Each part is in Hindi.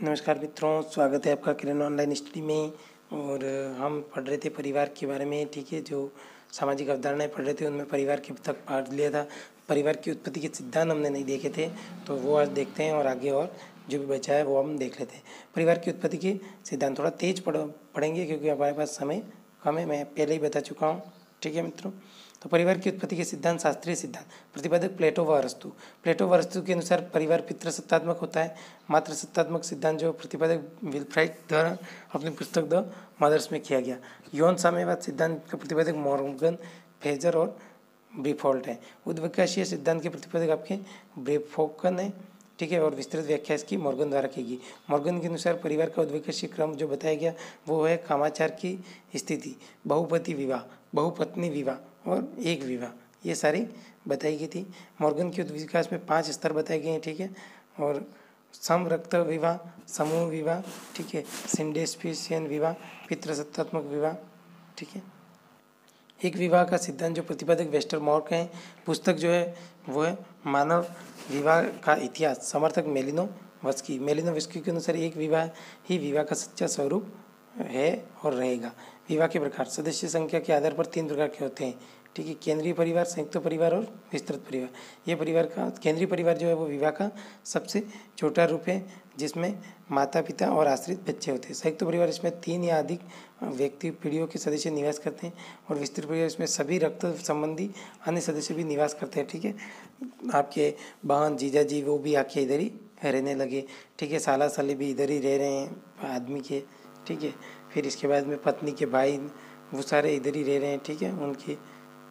नमस्कार मित्रों स्वागत है आपका किरण ऑनलाइन स्टडी में और हम पढ़ रहे थे परिवार के बारे में ठीक है जो सामाजिक अवधारणाएं पढ़ रहे थे उनमें परिवार के तक पार्ट लिया था परिवार की उत्पत्ति के सिद्धांत हमने नहीं देखे थे तो वो आज देखते हैं और आगे और जो भी बचा है वो हम देख लेते हैं परिवार की उत्पत्ति के सिद्धांत थोड़ा तेज पढ़ पढ़ेंगे क्योंकि हमारे पास समय कम है मैं पहले ही बता चुका हूँ ठीक है मित्रों तो परिवार की उत्पत्ति के सिद्धांत शास्त्रीय सिद्धांत प्रतिपादक प्लेटो व अरस्तु प्लेटो व अरस्तु के अनुसार परिवार पितृसत्तात्मक होता है मात्र सत्तात्मक सिद्धांत जो प्रतिपादक विल्फ्राइड द्वारा अपनी पुस्तक द मदर्स में किया गया यौन साम्यवाद सिद्धांत का प्रतिपादक मॉर्गन फेजर और ब्रिफॉल्ट है उद्वकाशीय सिद्धांत के प्रतिपादक आपके ब्रेफोकन है ठीक है और विस्तृत व्याख्या इसकी मॉर्गन द्वारा की गई मॉर्गन के अनुसार परिवार का उद्विकर्षी क्रम जो बताया गया वो है कामाचार की स्थिति बहुपति विवाह बहुपत्नी विवाह और एक विवाह ये सारी बताई गई थी मॉर्गन के उद्विकास में पाँच स्तर बताए गए हैं ठीक है और सम रक्त विवाह समूह विवाह ठीक है सिंडेस्पिशियन विवाह पितृसत्तात्मक विवाह ठीक है एक विवाह का सिद्धांत जो प्रतिपादक वेस्टर मॉर्क हैं पुस्तक जो है वो है मानव विवाह का इतिहास समर्थक मेलिनो वस्की मेलिनो वस्की के अनुसार एक विवाह ही विवाह का सच्चा स्वरूप है और रहेगा विवाह के प्रकार सदस्य संख्या के आधार पर तीन प्रकार के होते हैं ठीक है केंद्रीय परिवार संयुक्त परिवार और विस्तृत परिवार ये परिवार का केंद्रीय परिवार जो है वो विवाह का सबसे छोटा रूप है जिसमें माता पिता और आश्रित बच्चे होते हैं संयुक्त परिवार इसमें तीन या अधिक व्यक्ति पीढ़ियों के सदस्य निवास करते हैं और विस्तृत परिवार इसमें सभी रक्त संबंधी अन्य सदस्य भी निवास करते हैं ठीक है आपके बहन जीजा जी वो भी आके इधर ही रहने लगे ठीक है साला साली भी इधर ही रह रहे हैं आदमी के ठीक है फिर इसके बाद में पत्नी के भाई वो सारे इधर ही रह रहे हैं ठीक है उनकी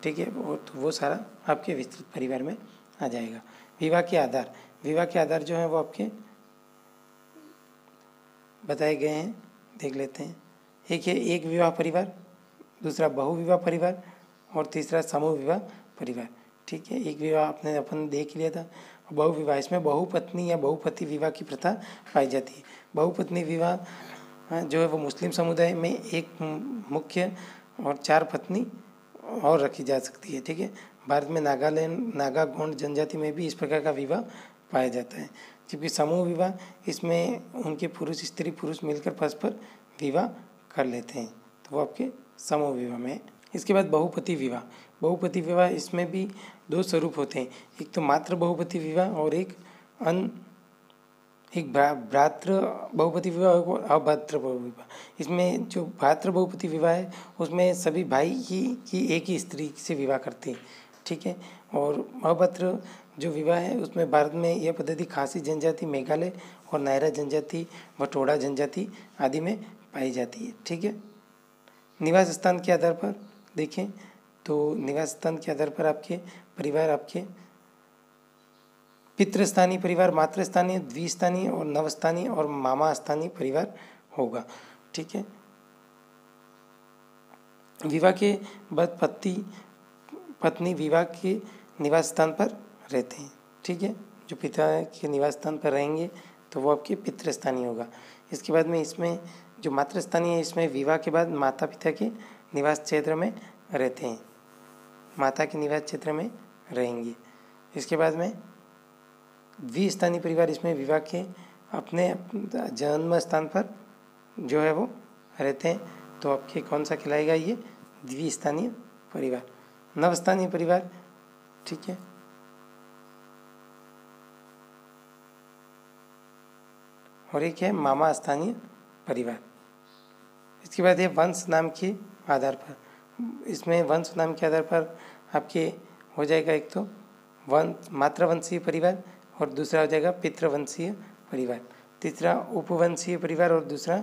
ठीक है वो तो वो सारा आपके विस्तृत परिवार में आ जाएगा विवाह के आधार विवाह के आधार जो है वो आपके बताए गए हैं देख लेते हैं एक है एक विवाह परिवार दूसरा बहुविवाह परिवार और तीसरा समूह विवाह परिवार ठीक है एक विवाह आपने अपन देख लिया था बहुविवाह इसमें बहुपत्नी या बहुपति विवाह की प्रथा पाई जाती है बहुपत्नी विवाह हाँ, जो है वो मुस्लिम समुदाय में एक मुख्य और चार पत्नी और रखी जा सकती है ठीक है भारत में नागालैंड नागा गोंड जनजाति में भी इस प्रकार का विवाह पाया जाता है जबकि समूह विवाह इसमें उनके पुरुष स्त्री पुरुष मिलकर परस्पर विवाह कर लेते हैं तो वो आपके समूह विवाह में इसके बाद बहुपति विवाह बहुपति विवाह इसमें भी दो स्वरूप होते हैं एक तो मात्र बहुपति विवाह और एक अन एक भ्रातृ बहुपति विवाह और अभ्रातृ विवाह इसमें जो भ्रातृ बहुपति विवाह है उसमें सभी भाई की की एक ही स्त्री से विवाह करते हैं ठीक है और अभ्रातृ जो विवाह है उसमें भारत में यह पद्धति खासी जनजाति मेघालय और नायरा जनजाति भटोड़ा जनजाति आदि में पाई जाती है ठीक है निवास स्थान के आधार पर देखें तो निवास स्थान के आधार पर आपके परिवार आपके पितृस्थानीय परिवार मातृस्थानीय द्विस्थानीय और नवस्थानीय और मामा स्थानीय परिवार होगा ठीक है विवाह के बाद पति पत्नी विवाह के निवास स्थान पर रहते हैं ठीक है जो पिता के निवास स्थान पर रहेंगे तो वो आपके पितृस्थानीय होगा इसके बाद में इसमें जो मातृस्थानीय है इसमें विवाह के बाद माता पिता के निवास क्षेत्र में रहते हैं माता के निवास क्षेत्र में रहेंगे इसके बाद में द्विस्थानीय परिवार इसमें विवाह के अपने जन्म स्थान पर जो है वो रहते हैं तो आपके कौन सा खिलाएगा ये द्विस्थानीय परिवार नवस्थानीय परिवार ठीक है और एक है मामा स्थानीय परिवार इसके बाद ये वंश नाम के आधार पर इसमें वंश नाम के आधार पर आपके हो जाएगा एक तो वंश मातृवंशीय परिवार और दूसरा हो जाएगा पितृवंशीय परिवार तीसरा उपवंशीय परिवार और दूसरा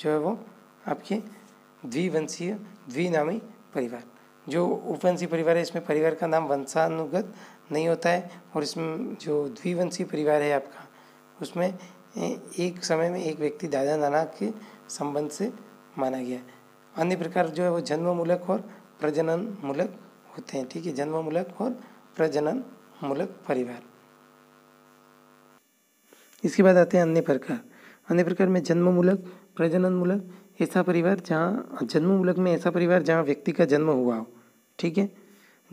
जो है वो आपके द्विवंशीय द्विनामी परिवार जो उपवंशीय परिवार है इसमें परिवार का नाम वंशानुगत नहीं होता है और इसमें जो द्विवंशीय परिवार है आपका उसमें एक समय में एक व्यक्ति दादा नाना के संबंध से माना गया अन्य प्रकार जो है वो जन्म मूलक और प्रजनन मूलक होते हैं ठीक है जन्म मूलक और प्रजनन मूलक परिवार इसके बाद आते हैं अन्य प्रकार अन्य प्रकार में जन्ममूलक प्रजननमूलक ऐसा परिवार जहाँ जन्ममूलक में ऐसा परिवार जहाँ व्यक्ति का जन्म हुआ हो ठीक है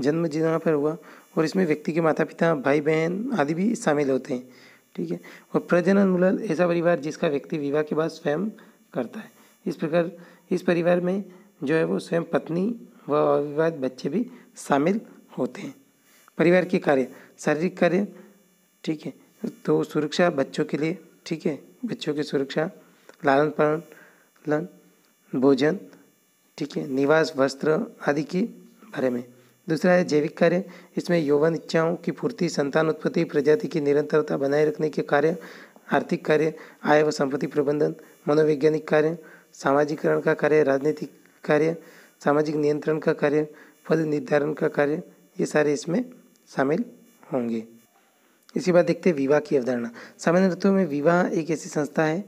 जन्म जहाँ पर हुआ और इसमें व्यक्ति के माता पिता भाई बहन आदि भी शामिल होते हैं ठीक है और प्रजनन मूलक ऐसा परिवार जिसका व्यक्ति विवाह के बाद स्वयं करता है इस प्रकार इस परिवार में जो है वो स्वयं पत्नी व अविवाहित बच्चे भी शामिल होते हैं परिवार के कार्य शारीरिक कार्य ठीक है तो सुरक्षा बच्चों के लिए ठीक है बच्चों की सुरक्षा लालन पालन भोजन ठीक है निवास वस्त्र आदि के बारे में दूसरा है जैविक कार्य इसमें यौवन इच्छाओं की पूर्ति संतान उत्पत्ति प्रजाति की निरंतरता बनाए रखने के कार्य आर्थिक कार्य आय व संपत्ति प्रबंधन मनोवैज्ञानिक कार्य सामाजिकरण का कार्य राजनीतिक कार्य सामाजिक नियंत्रण का कार्य पद निर्धारण का कार्य ये सारे इसमें शामिल होंगे इसके बाद देखते हैं विवाह की अवधारणा सामान्य अर्थों में विवाह एक ऐसी संस्था है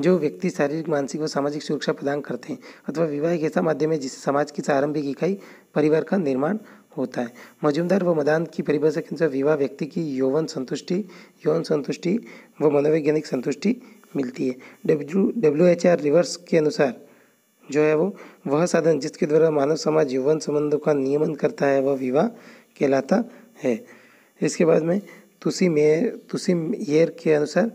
जो व्यक्ति शारीरिक मानसिक व सामाजिक सुरक्षा प्रदान करते हैं अथवा विवाह एक ऐसा माध्यम है जिससे समाज की प्रारंभिक इकाई परिवार का निर्माण होता है मजूमदार व मदान की परिभाषा के अनुसार विवाह व्यक्ति की यौवन संतुष्टि यौन संतुष्टि व मनोवैज्ञानिक संतुष्टि मिलती है W W H R reverse के अनुसार जो है वो वह साधन जिसके द्वारा मानव समाज यौवन संबंधों का नियमन करता है वह विवाह कहलाता है इसके बाद में तुसी में तुसी मेयर के अनुसार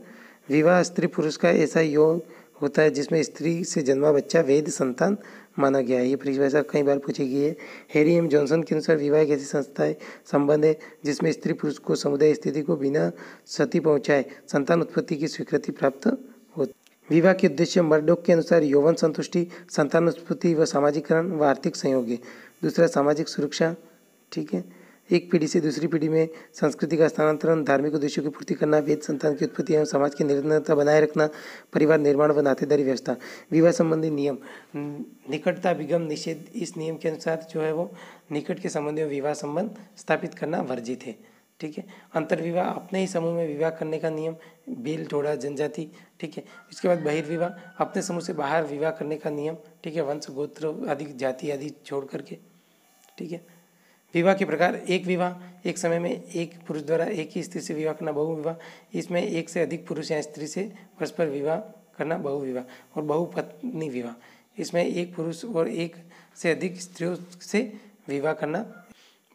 विवाह स्त्री पुरुष का ऐसा योग होता है जिसमें स्त्री से जन्मा बच्चा वेद संतान माना गया है ये परिभाषा कई बार पूछी गई है हेरी एम जॉनसन के अनुसार विवाह एक ऐसी संस्था है संबंध है जिसमें स्त्री पुरुष को समुदाय स्थिति को बिना क्षति पहुंचाए संतान उत्पत्ति की स्वीकृति प्राप्त होती विवाह के उद्देश्य मर्डोक के अनुसार यौवन संतुष्टि संतान उत्पत्ति व सामाजिकरण व आर्थिक सहयोग है दूसरा सामाजिक सुरक्षा ठीक है एक पीढ़ी से दूसरी पीढ़ी में संस्कृति का स्थानांतरण धार्मिक उद्देश्यों की पूर्ति करना वेद संतान की उत्पत्ति एवं समाज की निरंतरता बनाए रखना परिवार निर्माण व नातेदारी व्यवस्था विवाह संबंधी नियम निकटता विगम निषेध इस नियम के अनुसार जो है वो निकट के संबंध में विवाह संबंध स्थापित करना वर्जित है ठीक है अंतर्विवाह अपने ही समूह में विवाह करने का नियम बेल टोड़ा जनजाति ठीक है इसके बाद बहिर्विवाह अपने समूह से बाहर विवाह करने का नियम ठीक है वंश गोत्र आदि जाति आदि छोड़ करके ठीक है विवाह के प्रकार एक विवाह एक समय में एक पुरुष द्वारा एक ही स्त्री से विवाह करना बहुविवाह इसमें एक से अधिक पुरुष या स्त्री से परस्पर विवाह करना बहुविवाह और बहुपत्नी विवाह इसमें एक पुरुष और एक से अधिक स्त्रियों से विवाह करना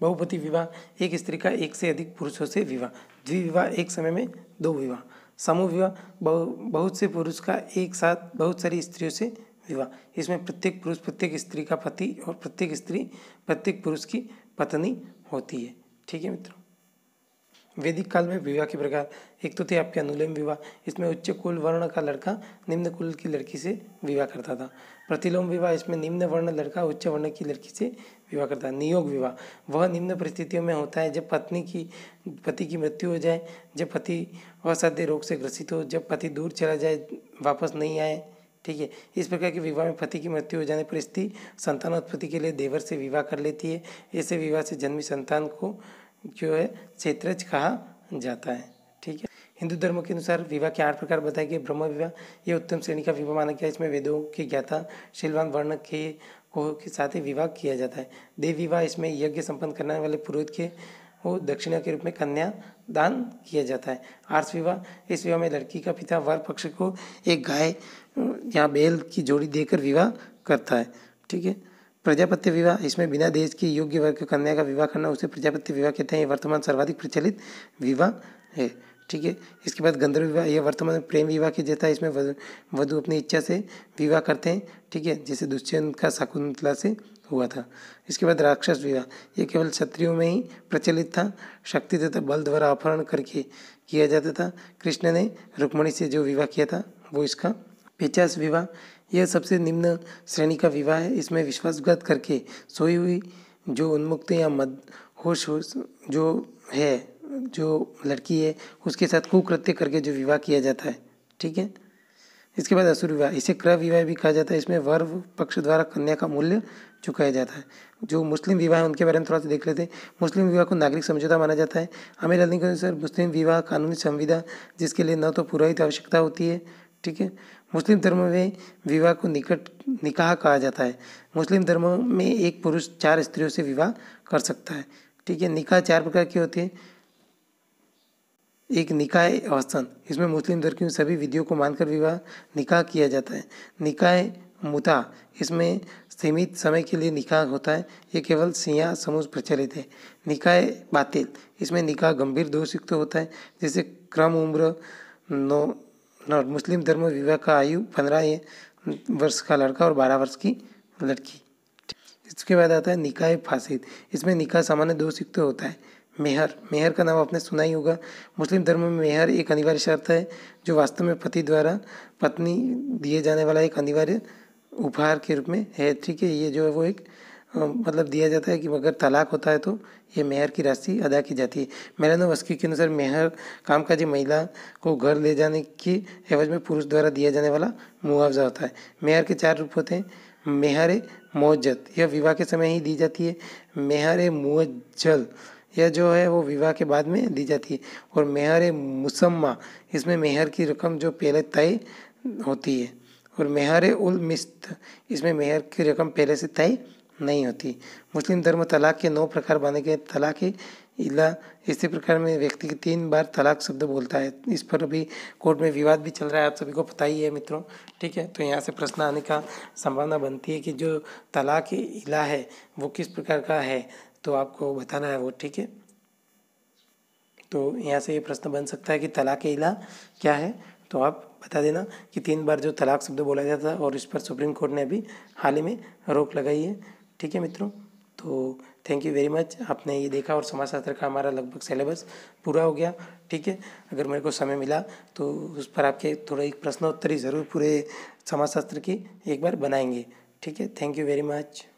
बहुपति विवाह एक स्त्री का एक से अधिक पुरुषों से विवाह द्विविवाह एक समय में दो विवाह समूह विवाह बहु बहुत से पुरुष का एक साथ बहुत सारी स्त्रियों से विवाह इसमें प्रत्येक पुरुष प्रत्येक स्त्री का पति और प्रत्येक स्त्री प्रत्येक पुरुष की पत्नी होती है ठीक है मित्रों वैदिक काल में विवाह के प्रकार एक तो थे आपके अनुलेम विवाह इसमें उच्च कुल वर्ण का लड़का निम्न कुल की लड़की से विवाह करता था प्रतिलोम विवाह इसमें निम्न वर्ण लड़का उच्च वर्ण की लड़की से विवाह करता है नियोग विवाह वह निम्न परिस्थितियों में होता है जब पत्नी की पति की मृत्यु हो जाए जब पति असाध्य रोग से ग्रसित हो जब पति दूर चला जाए वापस नहीं आए ठीक है इस प्रकार के विवाह में पति की मृत्यु हो जाने पर स्त्री संतान उत्पत्ति के लिए देवर से विवाह कर लेती है ऐसे विवाह से जन्मी संतान को जो है क्षेत्रज कहा जाता है ठीक है हिंदू धर्म के अनुसार विवाह के आठ प्रकार बताए गए ब्रह्म विवाह यह उत्तम श्रेणी का विवाह माना गया इसमें वेदों के ज्ञाता शिलवान वर्ण के को के साथ ही विवाह किया जाता है देव विवाह इसमें यज्ञ संपन्न करने वाले पुरोहित के वो दक्षिणा के रूप में कन्या दान किया जाता है आर्स विवाह इस विवाह में लड़की का पिता वर पक्ष को एक गाय या बैल की जोड़ी देकर विवाह करता है ठीक है प्रजापति विवाह इसमें बिना देश के योग्य वर्ग कन्या का विवाह करना उसे प्रजापति विवाह कहते हैं ये वर्तमान सर्वाधिक प्रचलित विवाह है ठीक है इसके बाद गंधर्व विवाह यह वर्तमान में प्रेम विवाह की देता है इसमें वधु अपनी इच्छा से विवाह करते हैं ठीक है जैसे दुष्यंत का शकुंतला से हुआ था इसके बाद राक्षस विवाह यह केवल क्षत्रियों में ही प्रचलित था शक्ति तथा बल द्वारा अपहरण करके किया जाता था कृष्ण ने रुक्मणी से जो विवाह किया था वो इसका पेचास विवाह यह सबसे निम्न श्रेणी का विवाह है इसमें विश्वासघात करके सोई हुई जो उन्मुक्त या मद होश जो है जो लड़की है उसके साथ कुकृत्य करके जो विवाह किया जाता है ठीक है इसके बाद असुर विवाह इसे क्र विवाह भी कहा जाता है इसमें वर पक्ष द्वारा कन्या का मूल्य चुकाया जाता है जो मुस्लिम विवाह है उनके बारे में थोड़ा सा देख लेते हैं मुस्लिम विवाह को नागरिक समझौता माना जाता है अमीर अली के अनुसार मुस्लिम विवाह कानूनी संविधा जिसके लिए न तो पुरोहित आवश्यकता होती है ठीक है मुस्लिम धर्म में विवाह को निकट निकाह कहा जाता है मुस्लिम धर्म में एक पुरुष चार स्त्रियों से विवाह कर सकता है ठीक है निकाह चार प्रकार के होते हैं एक निकाय अवस्थान इसमें मुस्लिम धर्म की सभी विधियों को मानकर विवाह निकाह किया जाता है निकाय मुता इसमें सीमित समय के लिए निकाह होता है ये केवल सिया समूह प्रचलित है निकाय बातिल इसमें निकाह गंभीर दोषयुक्त होता है जैसे क्रम उम्र नौ मुस्लिम धर्म विवाह का आयु पंद्रह वर्ष का लड़का और बारह वर्ष की लड़की इसके बाद आता है निकाय फासिद इसमें निकाह सामान्य दोषयुक्त होता है मेहर मेहर का नाम आपने सुना ही होगा मुस्लिम धर्म में मेहर एक अनिवार्य शर्त है जो वास्तव में पति द्वारा पत्नी दिए जाने वाला एक अनिवार्य उपहार के रूप में है ठीक है ये जो है वो एक मतलब दिया जाता है कि अगर तलाक होता है तो ये मेहर की राशि अदा की जाती है मेलानो वस्की के अनुसार मेहर कामकाजी महिला को घर ले जाने की एवज में पुरुष द्वारा दिया जाने वाला मुआवजा होता है मेहर के चार रूप होते हैं मेहर मोज्जत यह विवाह के समय ही दी जाती है मेहर मुअज्जल यह जो है वो विवाह के बाद में दी जाती है और मेहर मुसम्मा इसमें मेहर की रकम जो पहले तय होती है और मेहर उल मिस्त इसमें मेहर की रकम पहले से तय नहीं होती मुस्लिम धर्म तलाक के नौ प्रकार बने गए तलाक इला इसी प्रकार में व्यक्ति की तीन बार तलाक शब्द बोलता है इस पर अभी कोर्ट में विवाद भी चल रहा है आप सभी को पता ही है मित्रों ठीक है तो यहाँ से प्रश्न आने का संभावना बनती है कि जो तलाक इला है वो किस प्रकार का है तो आपको बताना है वो ठीक है तो यहाँ से ये प्रश्न बन सकता है कि तलाक इला क्या है तो आप बता देना कि तीन बार जो तलाक शब्द बोला गया था और इस पर सुप्रीम कोर्ट ने अभी हाल ही में रोक लगाई है ठीक है मित्रों तो थैंक यू वेरी मच आपने ये देखा और समाजशास्त्र का हमारा लगभग सिलेबस पूरा हो गया ठीक है अगर मेरे को समय मिला तो उस पर आपके थोड़ा एक प्रश्नोत्तरी ज़रूर पूरे समाजशास्त्र की एक बार बनाएंगे ठीक है थैंक यू वेरी मच